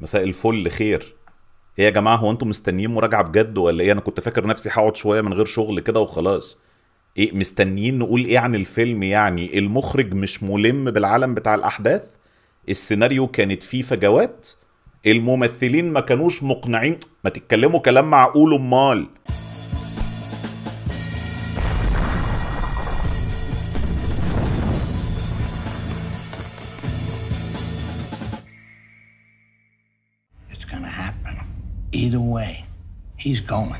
مساء الفل خير ايه يا جماعه هو انتم مستنيين مراجعه بجد ولا ايه انا كنت فاكر نفسي هقعد شويه من غير شغل كده وخلاص ايه مستنيين نقول ايه عن الفيلم يعني المخرج مش ملم بالعالم بتاع الاحداث السيناريو كانت فيه فجوات الممثلين ما كانوش مقنعين ما تتكلموا كلام معقول امال Either way, he's going.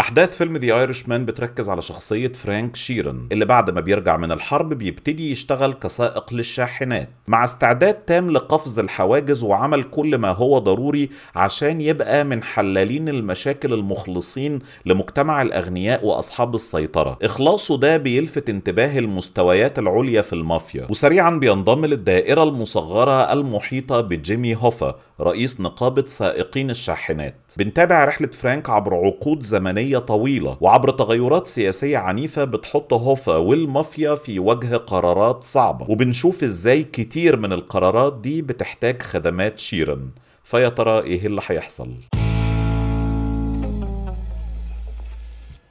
أحداث فيلم ذا Irishman بتركز على شخصية فرانك شيرن اللي بعد ما بيرجع من الحرب بيبتدي يشتغل كسائق للشاحنات مع استعداد تام لقفز الحواجز وعمل كل ما هو ضروري عشان يبقى من حلالين المشاكل المخلصين لمجتمع الأغنياء وأصحاب السيطرة إخلاصه ده بيلفت انتباه المستويات العليا في المافيا وسريعا بينضم للدائرة المصغرة المحيطة بجيمي هوفا رئيس نقابة سائقين الشاحنات بنتابع رحلة فرانك عبر عقود زمنية تاريخية طويلة وعبر تغيرات سياسية عنيفة بتحط هوفا والمافيا في وجه قرارات صعبة وبنشوف ازاي كتير من القرارات دي بتحتاج خدمات شيرن فيا ترى ايه اللي هيحصل؟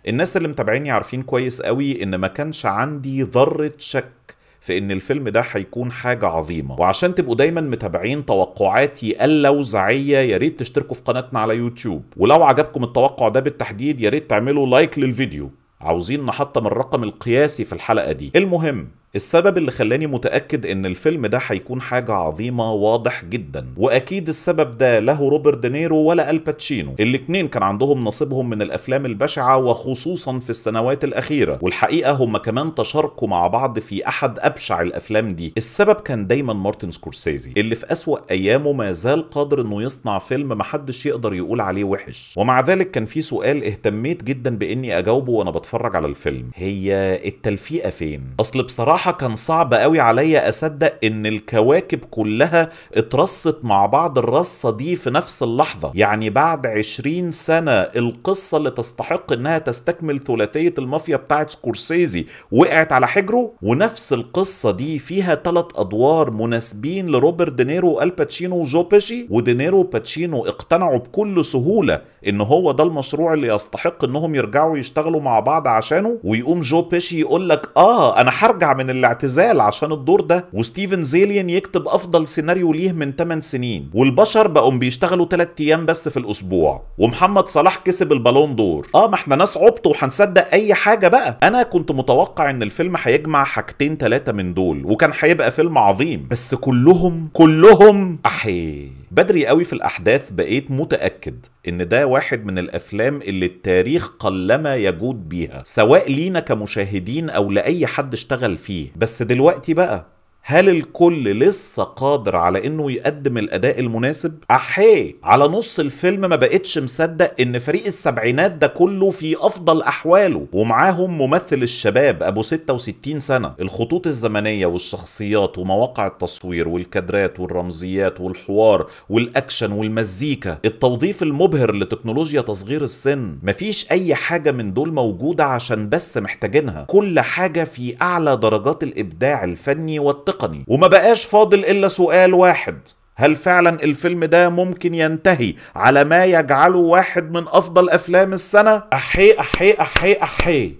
الناس اللي متابعيني عارفين كويس قوي ان ما كانش عندي ذرة شك في ان الفيلم ده هيكون حاجه عظيمه وعشان تبقوا دايما متابعين توقعاتي اللوزعية ياريت تشتركوا في قناتنا على يوتيوب ولو عجبكم التوقع ده بالتحديد ياريت تعملوا لايك للفيديو عاوزين نحطم الرقم القياسي في الحلقه دي المهم السبب اللي خلاني متأكد إن الفيلم ده هيكون حاجة عظيمة واضح جدا وأكيد السبب ده له روبرت دينيرو ولا الباتشينو الاتنين كان عندهم نصيبهم من الأفلام البشعة وخصوصا في السنوات الأخيرة والحقيقة هما كمان تشاركوا مع بعض في أحد أبشع الأفلام دي السبب كان دايما مارتن سكورسيزي اللي في أسوأ أيامه ما زال قادر إنه يصنع فيلم محدش يقدر يقول عليه وحش ومع ذلك كان في سؤال اهتميت جدا بإني أجاوبه وأنا بتفرج على الفيلم هي التلفيقة فين؟ أصل بصراحة بصراحة كان صعب قوي عليا أصدق إن الكواكب كلها اترصت مع بعض الرصة دي في نفس اللحظة يعني بعد عشرين سنة القصة اللي تستحق إنها تستكمل ثلاثية المافيا بتاعت سكورسيزي وقعت على حجره ونفس القصة دي فيها ثلاث أدوار مناسبين لروبرت دينيرو والباتشينو وجو بيشي ودينيرو وباتشينو اقتنعوا بكل سهولة إن هو ده المشروع اللي يستحق إنهم يرجعوا يشتغلوا مع بعض عشانه ويقوم جو بيشي يقول لك آه أنا هرجع من من الاعتزال عشان الدور ده وستيفن زيلين يكتب افضل سيناريو ليه من 8 سنين والبشر بقوا بيشتغلوا 3 ايام بس في الاسبوع ومحمد صلاح كسب البالون دور اه ما احنا ناس عبط وهنصدق اي حاجه بقى انا كنت متوقع ان الفيلم هيجمع حاجتين ثلاثه من دول وكان هيبقى فيلم عظيم بس كلهم كلهم احيه بدري قوي في الاحداث بقيت متاكد ان ده واحد من الافلام اللي التاريخ قلما يجود بيها سواء لينا كمشاهدين او لاي حد اشتغل فيه بس دلوقتي بقى هل الكل لسه قادر على انه يقدم الاداء المناسب؟ احي على نص الفيلم ما بقتش مصدق ان فريق السبعينات ده كله في افضل احواله ومعاهم ممثل الشباب ابو 66 سنه، الخطوط الزمنيه والشخصيات ومواقع التصوير والكادرات والرمزيات والحوار والاكشن والمزيكا، التوظيف المبهر لتكنولوجيا تصغير السن، مفيش اي حاجه من دول موجوده عشان بس محتاجينها، كل حاجه في اعلى درجات الابداع الفني والتقني التقني وما بقاش فاضل إلا سؤال واحد هل فعلا الفيلم ده ممكن ينتهي على ما يجعله واحد من أفضل أفلام السنة؟ أحي أحي أحي أحي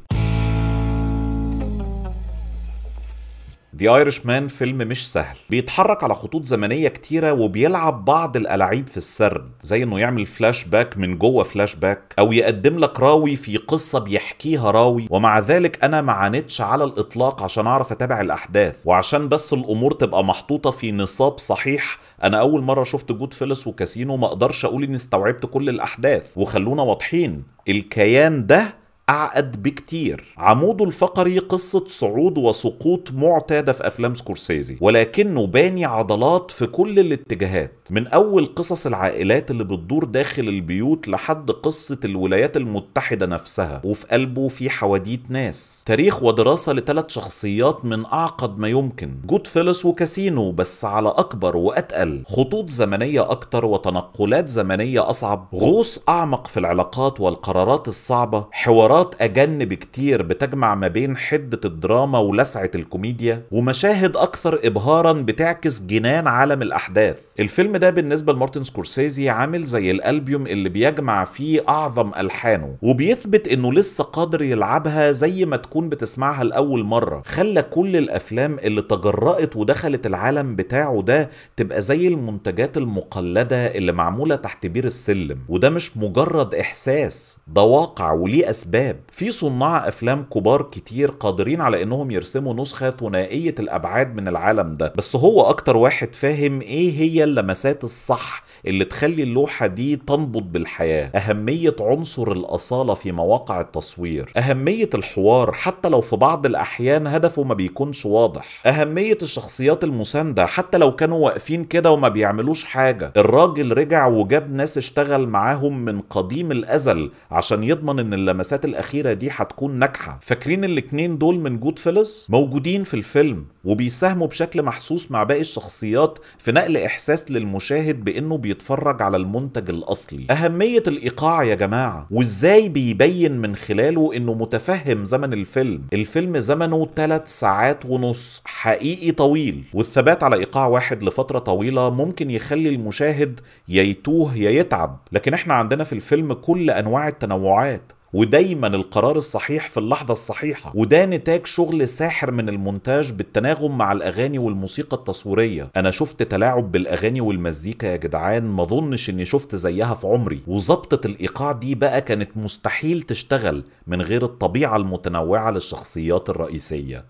دي ايرش مان فيلم مش سهل بيتحرك على خطوط زمنية كتيرة وبيلعب بعض الألعاب في السرد زي انه يعمل فلاش باك من جوه فلاش باك او يقدم لك راوي في قصة بيحكيها راوي ومع ذلك انا ما عانيتش على الاطلاق عشان اعرف اتابع الاحداث وعشان بس الامور تبقى محطوطة في نصاب صحيح انا اول مرة شفت جود فيلس وكاسينو ما اقدرش اقول اني استوعبت كل الاحداث وخلونا واضحين الكيان ده أعقد بكتير عموده الفقري قصة صعود وسقوط معتادة في أفلام سكورسيزي ولكنه باني عضلات في كل الاتجاهات من أول قصص العائلات اللي بتدور داخل البيوت لحد قصة الولايات المتحدة نفسها وفي قلبه في حواديت ناس تاريخ ودراسة لثلاث شخصيات من أعقد ما يمكن جود فيلس وكاسينو بس على أكبر وأتقل خطوط زمنية أكتر وتنقلات زمنية أصعب غوص أعمق في العلاقات والقرارات الصعبة حوارات لقطات أجن بكتير بتجمع ما بين حدة الدراما ولسعة الكوميديا ومشاهد أكثر إبهارا بتعكس جنان عالم الأحداث الفيلم ده بالنسبة لمارتن سكورسيزي عامل زي الألبيوم اللي بيجمع فيه أعظم ألحانه وبيثبت إنه لسه قادر يلعبها زي ما تكون بتسمعها لأول مرة خلى كل الأفلام اللي تجرأت ودخلت العالم بتاعه ده تبقى زي المنتجات المقلدة اللي معمولة تحت بير السلم وده مش مجرد إحساس ده واقع وليه أسباب الشباب في صناع افلام كبار كتير قادرين على انهم يرسموا نسخه ثنائيه الابعاد من العالم ده بس هو اكتر واحد فاهم ايه هي اللمسات الصح اللي تخلي اللوحه دي تنبض بالحياه اهميه عنصر الاصاله في مواقع التصوير اهميه الحوار حتى لو في بعض الاحيان هدفه ما بيكونش واضح اهميه الشخصيات المسانده حتى لو كانوا واقفين كده وما بيعملوش حاجه الراجل رجع وجاب ناس اشتغل معاهم من قديم الازل عشان يضمن ان اللمسات الاخيره دي هتكون ناجحه فاكرين الاتنين دول من جود فيلس موجودين في الفيلم وبيساهموا بشكل محسوس مع باقي الشخصيات في نقل احساس للمشاهد بانه بيتفرج على المنتج الاصلي اهميه الايقاع يا جماعه وازاي بيبين من خلاله انه متفهم زمن الفيلم الفيلم زمنه 3 ساعات ونص حقيقي طويل والثبات على ايقاع واحد لفتره طويله ممكن يخلي المشاهد يا يتوه يا يتعب لكن احنا عندنا في الفيلم كل انواع التنوعات ودايما القرار الصحيح في اللحظة الصحيحة وده نتاج شغل ساحر من المونتاج بالتناغم مع الأغاني والموسيقى التصويرية أنا شفت تلاعب بالأغاني والمزيكا يا جدعان ما ظنش إني شفت زيها في عمري وظبطة الإيقاع دي بقى كانت مستحيل تشتغل من غير الطبيعة المتنوعة للشخصيات الرئيسية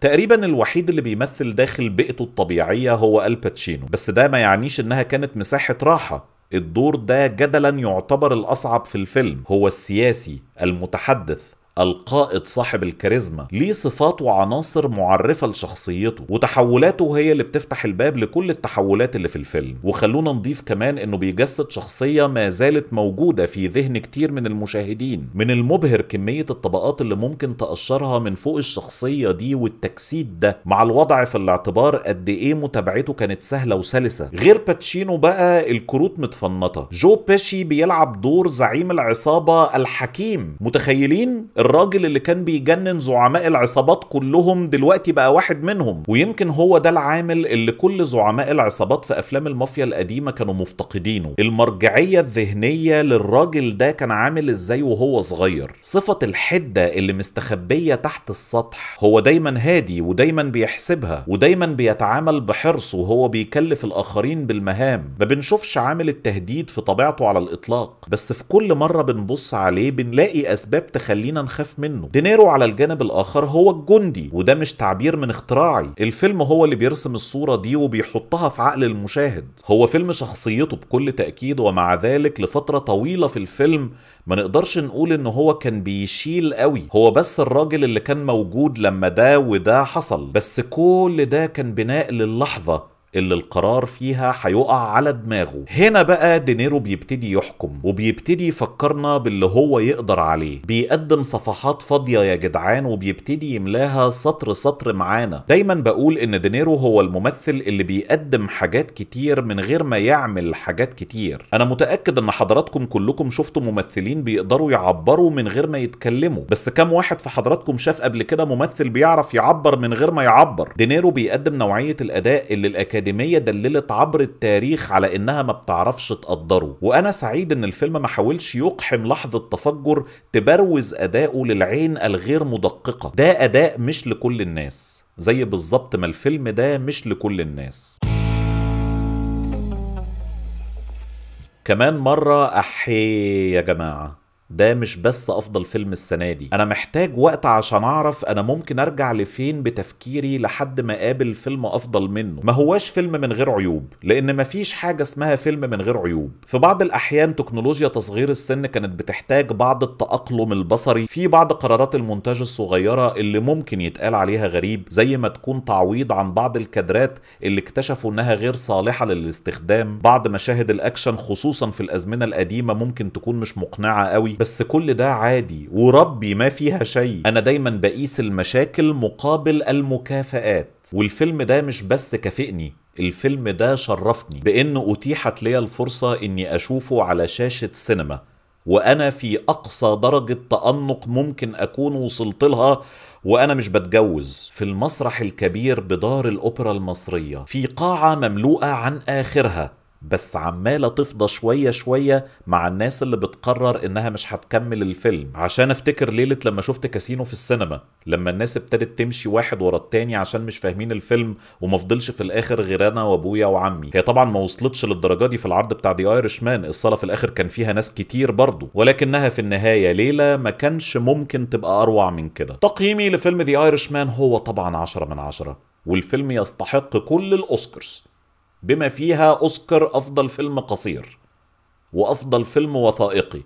تقريبا الوحيد اللي بيمثل داخل بيئته الطبيعية هو الباتشينو بس ده ما يعنيش انها كانت مساحة راحة الدور ده جدلا يعتبر الأصعب في الفيلم هو السياسي المتحدث القائد صاحب الكاريزما ليه صفات وعناصر معرفة لشخصيته وتحولاته هي اللي بتفتح الباب لكل التحولات اللي في الفيلم وخلونا نضيف كمان انه بيجسد شخصية ما زالت موجودة في ذهن كتير من المشاهدين من المبهر كمية الطبقات اللي ممكن تقشرها من فوق الشخصية دي والتجسيد ده مع الوضع في الاعتبار قد ايه متابعته كانت سهلة وسلسة غير باتشينو بقى الكروت متفنطة جو بيشي بيلعب دور زعيم العصابة الحكيم متخيلين الراجل اللي كان بيجنن زعماء العصابات كلهم دلوقتي بقى واحد منهم ويمكن هو ده العامل اللي كل زعماء العصابات في افلام المافيا القديمه كانوا مفتقدينه المرجعيه الذهنيه للراجل ده كان عامل ازاي وهو صغير صفه الحده اللي مستخبيه تحت السطح هو دايما هادي ودايما بيحسبها ودايما بيتعامل بحرص وهو بيكلف الاخرين بالمهام ما بنشوفش عامل التهديد في طبيعته على الاطلاق بس في كل مره بنبص عليه بنلاقي اسباب تخلينا نخ بنخاف منه دينيرو على الجانب الاخر هو الجندي وده مش تعبير من اختراعي الفيلم هو اللي بيرسم الصوره دي وبيحطها في عقل المشاهد هو فيلم شخصيته بكل تاكيد ومع ذلك لفتره طويله في الفيلم ما نقدرش نقول ان هو كان بيشيل قوي هو بس الراجل اللي كان موجود لما ده وده حصل بس كل ده كان بناء للحظه اللي القرار فيها هيقع على دماغه هنا بقى دينيرو بيبتدي يحكم وبيبتدي يفكرنا باللي هو يقدر عليه بيقدم صفحات فاضية يا جدعان وبيبتدي يملاها سطر سطر معانا دايما بقول ان دينيرو هو الممثل اللي بيقدم حاجات كتير من غير ما يعمل حاجات كتير انا متأكد ان حضراتكم كلكم شفتوا ممثلين بيقدروا يعبروا من غير ما يتكلموا بس كم واحد في حضراتكم شاف قبل كده ممثل بيعرف يعبر من غير ما يعبر دينيرو بيقدم نوعية الاداء اللي الأكاديمية دللت عبر التاريخ على إنها ما بتعرفش تقدره وأنا سعيد إن الفيلم ما حاولش يقحم لحظة تفجر تبروز أداؤه للعين الغير مدققة ده أداء مش لكل الناس زي بالظبط ما الفيلم ده مش لكل الناس كمان مرة أحي يا جماعة ده مش بس افضل فيلم السنه دي انا محتاج وقت عشان اعرف انا ممكن ارجع لفين بتفكيري لحد ما اقابل فيلم افضل منه ما هواش فيلم من غير عيوب لان مفيش حاجه اسمها فيلم من غير عيوب في بعض الاحيان تكنولوجيا تصغير السن كانت بتحتاج بعض التاقلم البصري في بعض قرارات المونتاج الصغيره اللي ممكن يتقال عليها غريب زي ما تكون تعويض عن بعض الكادرات اللي اكتشفوا انها غير صالحه للاستخدام بعض مشاهد الاكشن خصوصا في الازمنه القديمه ممكن تكون مش مقنعه قوي بس كل ده عادي وربي ما فيها شيء انا دايما بقيس المشاكل مقابل المكافآت والفيلم ده مش بس كافئني الفيلم ده شرفني بانه اتيحت لي الفرصه اني اشوفه على شاشه سينما وانا في اقصى درجه تانق ممكن اكون وصلت لها وانا مش بتجوز في المسرح الكبير بدار الاوبرا المصريه في قاعه مملوءه عن اخرها بس عماله تفضى شويه شويه مع الناس اللي بتقرر انها مش هتكمل الفيلم عشان افتكر ليله لما شفت كاسينو في السينما لما الناس ابتدت تمشي واحد ورا التاني عشان مش فاهمين الفيلم وما فضلش في الاخر غير انا وابويا وعمي هي طبعا ما وصلتش للدرجه دي في العرض بتاع دي ايرش مان الصاله في الاخر كان فيها ناس كتير برضه ولكنها في النهايه ليله ما كانش ممكن تبقى اروع من كده تقييمي لفيلم دي ايرش مان هو طبعا 10 من 10 والفيلم يستحق كل الاوسكارز بما فيها أوسكار أفضل فيلم قصير وأفضل فيلم وثائقي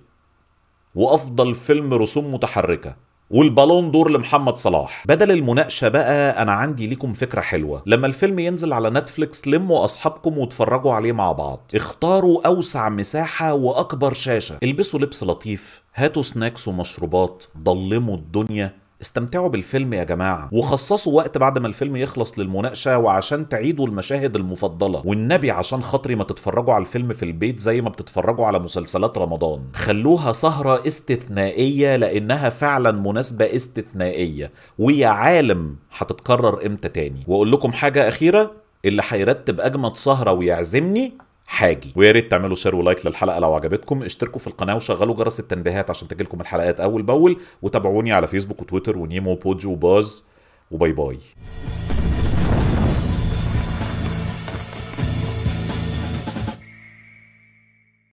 وأفضل فيلم رسوم متحركة والبالون دور لمحمد صلاح بدل المناقشة بقى أنا عندي ليكم فكرة حلوة لما الفيلم ينزل على نتفليكس لموا أصحابكم واتفرجوا عليه مع بعض اختاروا أوسع مساحة وأكبر شاشة البسوا لبس لطيف هاتوا سناكس ومشروبات ضلموا الدنيا استمتعوا بالفيلم يا جماعه وخصصوا وقت بعد ما الفيلم يخلص للمناقشه وعشان تعيدوا المشاهد المفضله والنبي عشان خاطري ما تتفرجوا على الفيلم في البيت زي ما بتتفرجوا على مسلسلات رمضان خلوها سهره استثنائيه لانها فعلا مناسبه استثنائيه ويا عالم هتتكرر امتى تاني واقول لكم حاجه اخيره اللي هيرتب اجمد سهره ويعزمني حاجي ويا ريت تعملوا شير ولايك للحلقه لو عجبتكم اشتركوا في القناه وشغلوا جرس التنبيهات عشان تجيلكم الحلقات اول باول وتابعوني على فيسبوك وتويتر ونيمو وبودج وباز وباي باي